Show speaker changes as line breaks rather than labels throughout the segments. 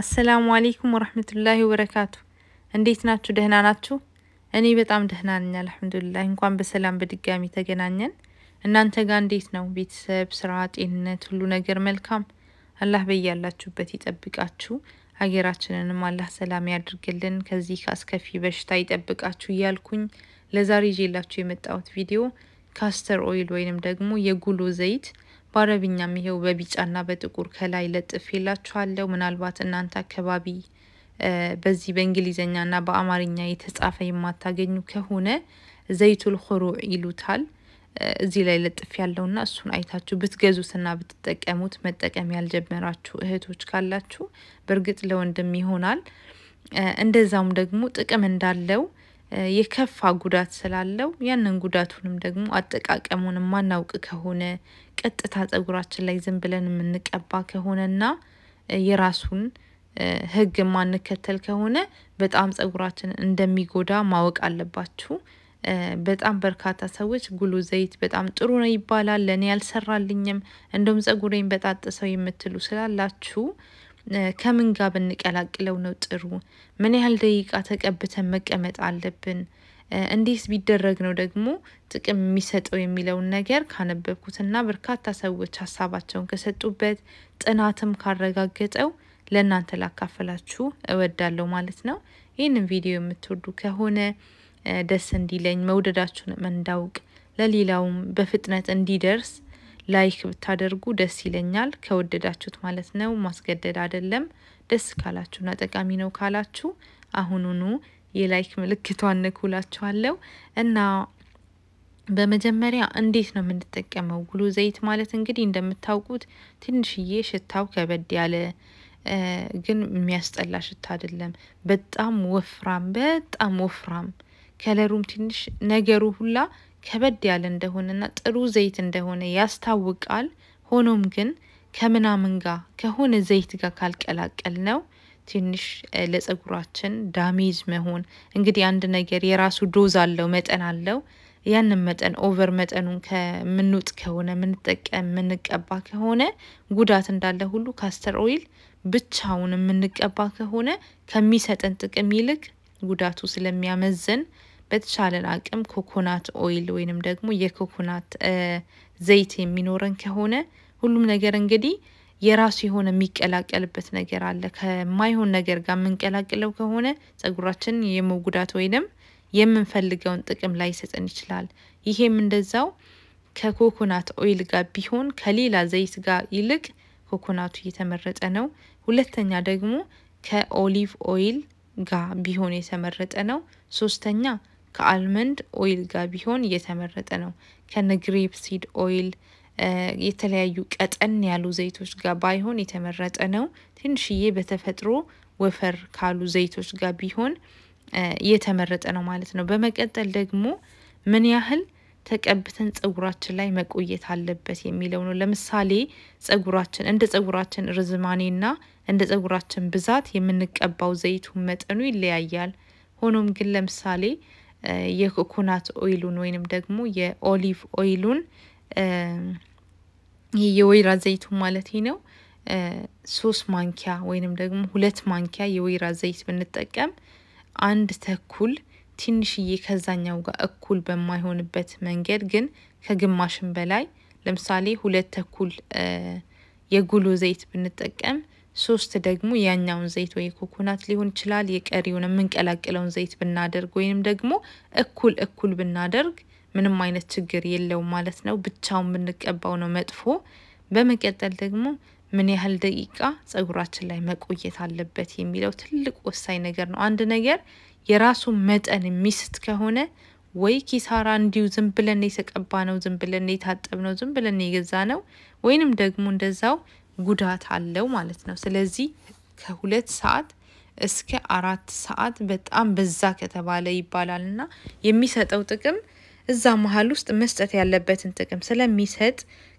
አሰላሙ አሌይኩም ወረህመቱላሂ ወበረካቱ። እንዴት ናችሁ? ደህና ናችሁ? እኔ በጣም ደህና ነኝ አልሐምዱሊላህ። እንኳን በሰላም በድጋሚ ተገናኘን። እናንተ ጋር እንዴት ነው ቤተሰብ፣ ስራ፣ ጤንነት፣ ሁሉ ነገር መልካም? አላህ በያላችሁበት ይጠብቃችሁ። ሀገራችንንም አላህ ሰላም ያድርግልን፣ ከዚህ ከአስከፊ በሽታ ይጠብቃችሁ እያልኩኝ ለዛሬ ይዤላችሁ የመጣሁት ቪዲዮ ካስተር ኦይል ወይንም ደግሞ የጉሎ ዘይት በአረብኛም ይሄው በቢጫና በጥቁር ከላይ ለጥፌላችኋለሁ። ምናልባት እናንተ አካባቢ በዚህ በእንግሊዝኛና በአማርኛ የተጻፈ የማታገኙ ከሆነ ዘይቱል ኹሩዕ ይሉታል። እዚህ ላይ ለጥፍ ያለውና እሱን አይታችሁ ብትገዙትና ብትጠቀሙት መጠቀም ያልጀመራችሁ እህቶች ካላችሁ በእርግጥ ለወንድም ይሆናል። እንደዛውም ደግሞ ጥቅም እንዳለው የከፋ ጉዳት ስላለው ያንን ጉዳቱንም ደግሞ አጠቃቀሙን ማናውቅ ከሆነ ቀጥታ ጸጉራችን ላይ ዝም ብለን የምንቀባ ከሆነና የራሱን ህግ የማንከተል ከሆነ በጣም ጸጉራችን እንደሚጎዳ ማወቅ አለባችሁ። በጣም በርካታ ሰዎች ጉሎ ዘይት በጣም ጥሩ ነው ይባላል፣ ለእኔ ያልሰራልኝም እንደውም ጸጉሬን በጣጥሰው የምትሉ ስላላችሁ ከምን ጋር ብንቀላቅለው ነው ጥሩ? ምን ያህል ደቂቃ ተቀብተን መቀመጥ አለብን? እንዴት ቢደረግ ነው ደግሞ ጥቅም የሚሰጠው የሚለውን ነገር ካነበብኩትና በርካታ ሰዎች ሀሳባቸውን ከሰጡበት ጥናትም ካረጋገጠው ለእናንተ ላካፈላችሁ እወዳለሁ ማለት ነው። ይህንን ቪዲዮ የምትወዱ ከሆነ ደስ እንዲለኝ መውደዳችሁንም እንዳውቅ ለሌላውም በፍጥነት እንዲደርስ ላይክ ብታደርጉ ደስ ይለኛል። ከወደዳችሁት ማለት ነው። ማስገደድ አይደለም። ደስ ካላችሁና ጠቃሚ ነው ካላችሁ አሁኑኑ የላይክ ምልክቷን ንኩላችኋለሁ እና በመጀመሪያ እንዴት ነው የምንጠቀመው? ጉሎ ዘይት ማለት እንግዲህ እንደምታውቁት ትንሽዬ ሽታው ከበድ ያለ ግን የሚያስጠላ ሽታ አይደለም። በጣም ወፍራም በጣም ወፍራም ከለሩም ትንሽ ነገሩ ሁላ ከበድ ያለ እንደሆነና ጥሩ ዘይት እንደሆነ ያስታውቃል። ሆኖም ግን ከምናምን ጋር ከሆነ ዘይት ጋር ካልቀላቀል ነው ትንሽ ለጸጉራችን ዳሜጅ መሆን እንግዲህ አንድ ነገር የራሱ ዶዝ አለው፣ መጠን አለው። ያንን መጠን ኦቨር መጠኑን ከምንውጥ ከሆነ ምንጠቀም ምንቀባ ከሆነ ጉዳት እንዳለ ሁሉ ካስተር ኦይል ብቻውን የምንቀባ ከሆነ ከሚሰጠን ጥቅም ይልቅ ጉዳቱ ስለሚያመዝን በተቻለን አቅም ኮኮናት ኦይል ወይንም ደግሞ የኮኮናት ዘይት የሚኖረን ከሆነ ሁሉም ነገር እንግዲህ የራሱ የሆነ የሚቀላቀልበት ነገር አለ። ከማይሆን ነገር ጋር የምንቀላቅለው ከሆነ ጸጉራችን የመጉዳት ወይንም የምንፈልገውን ጥቅም ላይ ይሰጠን ይችላል። ይሄም እንደዛው ከኮኮናት ኦይል ጋር ቢሆን ከሌላ ዘይት ጋር ይልቅ ኮኮናቱ እየተመረጠ ነው። ሁለተኛ ደግሞ ከኦሊቭ ኦይል ጋር ቢሆን የተመረጠ ነው። ሶስተኛ ከአልመንድ ኦይል ጋር ቢሆን እየተመረጠ ነው። ከነግሬፕ ሲድ ኦይል የተለያዩ ቀጠን ያሉ ዘይቶች ጋር ባይሆን የተመረጠ ነው። ትንሽዬ በተፈጥሮ ወፈር ካሉ ዘይቶች ጋር ቢሆን እየተመረጠ ነው ማለት ነው። በመቀጠል ደግሞ ምን ያህል ተቀብተን ጸጉራችን ላይ መቆየት አለበት የሚለው ነው። ለምሳሌ ጸጉራችን እንደ ጸጉራችን ርዝማኔና እንደ ጸጉራችን ብዛት የምንቀባው ዘይቱ መጠኑ ይለያያል። ሆኖም ግን ለምሳሌ የኮኮናት ኦይሉን ወይንም ደግሞ የኦሊቭ ኦይሉን ይህ የወይራ ዘይቱ ማለት ነው ሶስት ማንኪያ ወይንም ደግሞ ሁለት ማንኪያ የወይራ ዘይት ብንጠቀም አንድ ተኩል ትንሽዬ ከዛኛው ጋር እኩል በማይሆንበት መንገድ ግን ከግማሽም በላይ ለምሳሌ ሁለት ተኩል የጉሎ ዘይት ብንጠቀም ሶስት ደግሞ ያኛውን ዘይት ወይ ኮኮናት ሊሆን ይችላል የቀሪውን የምንቀላቅለውን ዘይት ብናደርግ ወይንም ደግሞ እኩል እኩል ብናደርግ ምንም አይነት ችግር የለውም ማለት ነው። ብቻውን ብንቀባው ነው መጥፎ። በመቀጠል ደግሞ ምን ያህል ደቂቃ ጸጉራችን ላይ መቆየት አለበት የሚለው ትልቅ ወሳኝ ነገር ነው። አንድ ነገር የራሱ መጠን የሚስት ከሆነ ወይ ኪሳራ እንዲሁ ዝም ብለን የተቀባ ነው፣ ዝም ብለን የታጠብ ነው፣ ዝም ብለን የገዛ ነው፣ ወይንም ደግሞ እንደዛው ጉዳት አለው ማለት ነው። ስለዚህ ከሁለት ሰዓት እስከ አራት ሰዓት በጣም በዛ ከተባለ ይባላል እና የሚሰጠው ጥቅም እዛ መሀል ውስጥ መስጠት ያለበትን ጥቅም ስለሚሰጥ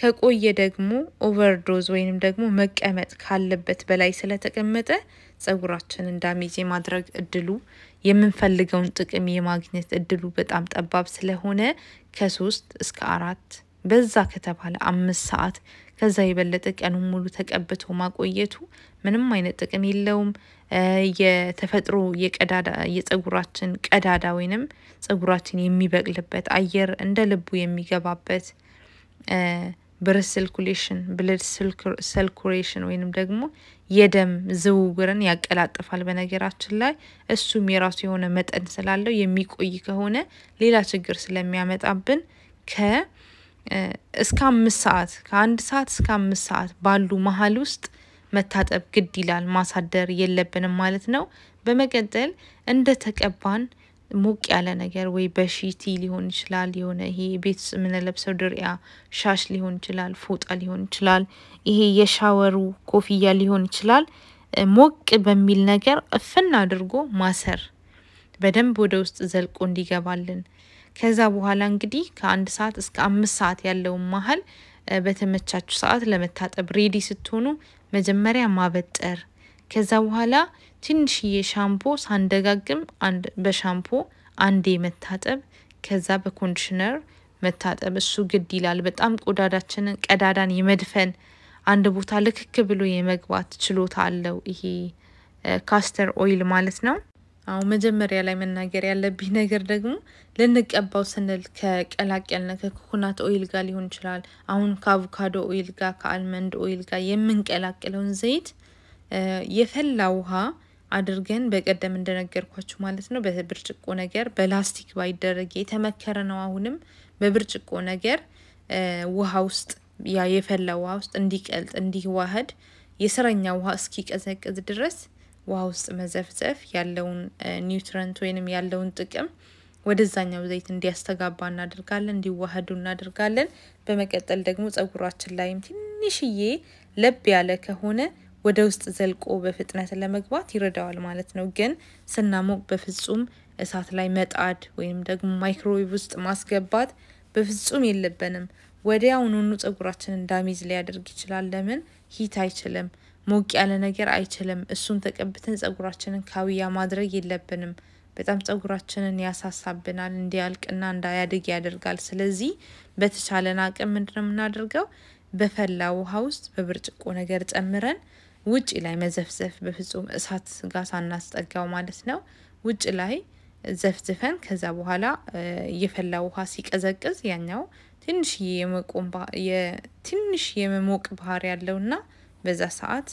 ከቆየ ደግሞ ኦቨርዶዝ ወይንም ደግሞ መቀመጥ ካለበት በላይ ስለተቀመጠ ጸጉራችን ዳሜጅ ማድረግ እድሉ የምንፈልገውን ጥቅም የማግኘት እድሉ በጣም ጠባብ ስለሆነ ከሶስት እስከ አራት በዛ ከተባለ አምስት ሰዓት ከዛ የበለጠ ቀኑን ሙሉ ተቀብቶ ማቆየቱ ምንም አይነት ጥቅም የለውም። የተፈጥሮ የቀዳዳ የጸጉራችን ቀዳዳ ወይንም ጸጉራችን የሚበቅልበት አየር እንደ ልቡ የሚገባበት ብርስ ሰርኩሌሽን ብለድ ሰርኩሌሽን ወይንም ደግሞ የደም ዝውውርን ያቀላጥፋል። በነገራችን ላይ እሱም የራሱ የሆነ መጠን ስላለው የሚቆይ ከሆነ ሌላ ችግር ስለሚያመጣብን ከ እስከ አምስት ሰዓት ከአንድ ሰዓት እስከ አምስት ሰዓት ባሉ መሀል ውስጥ መታጠብ ግድ ይላል። ማሳደር የለብንም ማለት ነው። በመቀጠል እንደ ተቀባን ሞቅ ያለ ነገር ወይ በሺቲ ሊሆን ይችላል። የሆነ ይሄ ቤት ውስጥ የምንለብሰው ድሪያ ሻሽ ሊሆን ይችላል፣ ፎጣ ሊሆን ይችላል፣ ይሄ የሻወሩ ኮፍያ ሊሆን ይችላል። ሞቅ በሚል ነገር እፍን አድርጎ ማሰር በደንብ ወደ ውስጥ ዘልቆ እንዲገባልን ከዛ በኋላ እንግዲህ ከአንድ ሰዓት እስከ አምስት ሰዓት ያለውን መሀል በተመቻችሁ ሰዓት ለመታጠብ ሬዲ ስትሆኑ መጀመሪያ ማበጠር፣ ከዛ በኋላ ትንሽዬ ሻምፖ ሳንደጋግም በሻምፖ አንዴ መታጠብ፣ ከዛ በኮንዲሽነር መታጠብ። እሱ ግድ ይላል። በጣም ቆዳዳችንን ቀዳዳን የመድፈን አንድ ቦታ ልክክ ብሎ የመግባት ችሎታ አለው ይሄ ካስተር ኦይል ማለት ነው። አሁ መጀመሪያ ላይ መናገር ያለብህ ነገር ደግሞ ልንቀባው ስንል ከቀላቀልን ከኮኮናት ኦይል ጋር ሊሆን ይችላል። አሁን ከአቮካዶ ኦይል ጋር ከአልመንድ ኦይል ጋር የምንቀላቅለውን ዘይት የፈላ ውሃ አድርገን በቀደም እንደነገርኳችሁ ማለት ነው። በብርጭቆ ነገር በላስቲክ ባይደረግ የተመከረ ነው። አሁንም በብርጭቆ ነገር ውሃ ውስጥ ያ የፈላ ውሃ ውስጥ እንዲቀልጥ እንዲዋህድ የስረኛ ውሃ እስኪቀዘቅዝ ድረስ ውሃ ውስጥ መዘፍዘፍ ያለውን ኒውትረንት ወይንም ያለውን ጥቅም ወደዛኛው ዘይት እንዲያስተጋባ እናደርጋለን፣ እንዲዋህዱ እናደርጋለን። በመቀጠል ደግሞ ጸጉራችን ላይም ትንሽዬ ለብ ያለ ከሆነ ወደ ውስጥ ዘልቆ በፍጥነት ለመግባት ይረዳዋል ማለት ነው። ግን ስናሞቅ በፍጹም እሳት ላይ መጣድ ወይም ደግሞ ማይክሮዌቭ ውስጥ ማስገባት በፍጹም የለብንም። ወዲያውኑኑ ጸጉራችን እንዳሚዝ ሊያደርግ ይችላል። ለምን ሂት አይችልም። ሞቅ ያለ ነገር አይችልም። እሱን ተቀብተን ጸጉራችንን ካውያ ማድረግ የለብንም። በጣም ጸጉራችንን ያሳሳብናል፣ እንዲያልቅና እንዳያድግ ያደርጋል። ስለዚህ በተቻለን አቅም ምንድነው የምናደርገው? በፈላ ውሃ ውስጥ በብርጭቆ ነገር ጨምረን ውጭ ላይ መዘፍዘፍ፣ በፍጹም እሳት ጋር ሳናስጠጋው ማለት ነው። ውጭ ላይ ዘፍዝፈን ከዛ በኋላ እየፈላ ውሃ ሲቀዘቅዝ ያኛው ትንሽ የመቆም ትንሽ የመሞቅ ባህር ያለውና በዛ ሰዓት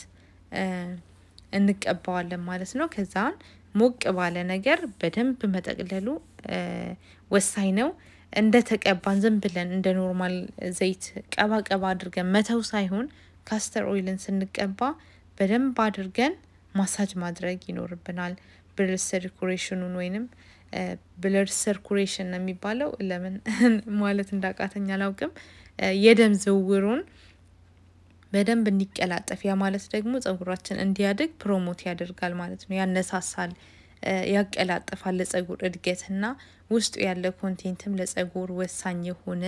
እንቀባዋለን ማለት ነው። ከዛን ሞቅ ባለ ነገር በደንብ መጠቅለሉ ወሳኝ ነው። እንደ ተቀባን ዝም ብለን እንደ ኖርማል ዘይት ቀባ ቀባ አድርገን መተው ሳይሆን ካስተር ኦይልን ስንቀባ በደንብ አድርገን ማሳጅ ማድረግ ይኖርብናል። ብልድ ሰርኩሬሽኑን ወይንም ብልድ ሰርኩሬሽን ነው የሚባለው። ለምን ማለት እንዳቃተኛ አላውቅም። የደም ዝውውሩን በደንብ እንዲቀላጠፍ ያ ማለት ደግሞ ጸጉራችን እንዲያድግ ፕሮሞት ያደርጋል ማለት ነው። ያነሳሳል፣ ያቀላጥፋል ለጸጉር እድገትና ውስጡ ያለ ኮንቴንትም ለጸጉር ወሳኝ የሆነ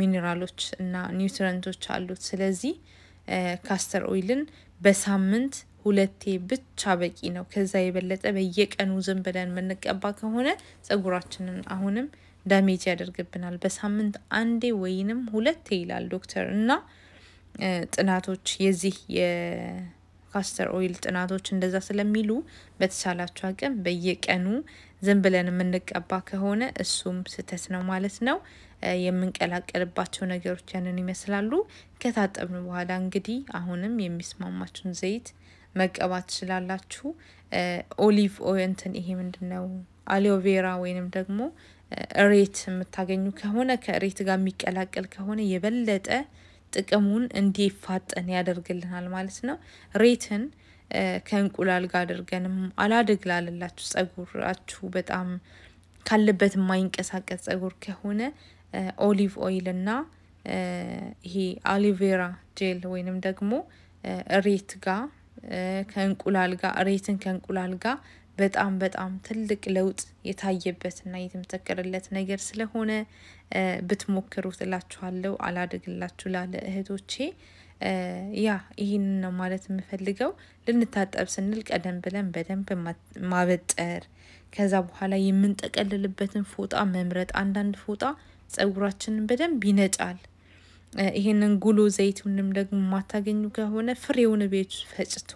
ሚኔራሎች እና ኒውትረንቶች አሉት። ስለዚህ ካስተር ኦይልን በሳምንት ሁለቴ ብቻ በቂ ነው። ከዛ የበለጠ በየቀኑ ዝም ብለን የምንቀባ ከሆነ ጸጉራችንን አሁንም ዳሜጅ ያደርግብናል። በሳምንት አንዴ ወይንም ሁለቴ ይላል ዶክተር እና ጥናቶች የዚህ የካስተር ኦይል ጥናቶች እንደዛ ስለሚሉ በተቻላችሁ አቅም በየቀኑ ዝም ብለን የምንቀባ ከሆነ እሱም ስህተት ነው ማለት ነው። የምንቀላቀልባቸው ነገሮች ያንን ይመስላሉ። ከታጠብን በኋላ እንግዲህ አሁንም የሚስማማችሁን ዘይት መቀባት ትችላላችሁ። ኦሊቭ ኦይንትን ይሄ ምንድን ነው አሊዮቬራ ወይንም ደግሞ እሬት የምታገኙ ከሆነ ከእሬት ጋር የሚቀላቀል ከሆነ የበለጠ ጥቅሙን እንዲፋጠን ያደርግልናል ማለት ነው። ሬትን ከእንቁላል ጋር አድርገንም አላድግ ላለላችሁ ጸጉራችሁ በጣም ካለበት የማይንቀሳቀስ ጸጉር ከሆነ ኦሊቭ ኦይል እና ይሄ አሊቬራ ጄል ወይንም ደግሞ ሬት ጋር ከእንቁላል ጋር ሬትን ከእንቁላል ጋር በጣም በጣም ትልቅ ለውጥ የታየበትና የተመሰከረለት ነገር ስለሆነ ብትሞክሩት እላችኋለሁ። አላድግላችሁ ላለ እህቶቼ ያ ይህን ነው ማለት የምፈልገው። ልንታጠብ ስንል ቀደም ብለን በደንብ ማበጠር፣ ከዛ በኋላ የምንጠቀልልበትን ፎጣ መምረጥ። አንዳንድ ፎጣ ጸጉራችንን በደንብ ይነጫል። ይህንን ጉሎ ዘይቱንም ደግሞ የማታገኙ ከሆነ ፍሬውን ቤት ፈጭቶ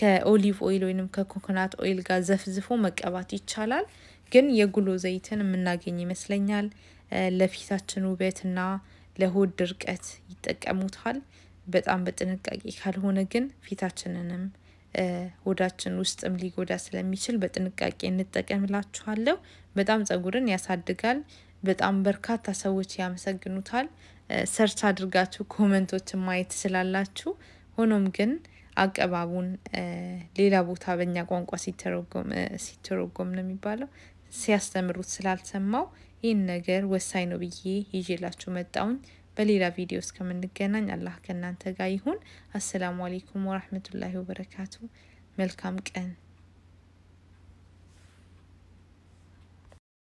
ከኦሊቭ ኦይል ወይንም ከኮኮናት ኦይል ጋር ዘፍዝፎ መቀባት ይቻላል። ግን የጉሎ ዘይትን የምናገኝ ይመስለኛል። ለፊታችን ውበትና ለሆድ ድርቀት ይጠቀሙታል። በጣም በጥንቃቄ ካልሆነ ግን ፊታችንንም ሆዳችን ውስጥም ሊጎዳ ስለሚችል በጥንቃቄ እንጠቀምላችኋለሁ። በጣም ጸጉርን ያሳድጋል። በጣም በርካታ ሰዎች ያመሰግኑታል። ሰርች አድርጋችሁ ኮመንቶችን ማየት ስላላችሁ ሆኖም ግን አቀባቡን ሌላ ቦታ በእኛ ቋንቋ ሲተረጎም ነው የሚባለው ሲያስተምሩት ስላልሰማው ይህን ነገር ወሳኝ ነው ብዬ ይዤላችሁ መጣውኝ። በሌላ ቪዲዮ እስከምንገናኝ አላህ ከእናንተ ጋር ይሁን። አሰላሙ አሌይኩም ወራህመቱላሂ ወበረካቱ። መልካም ቀን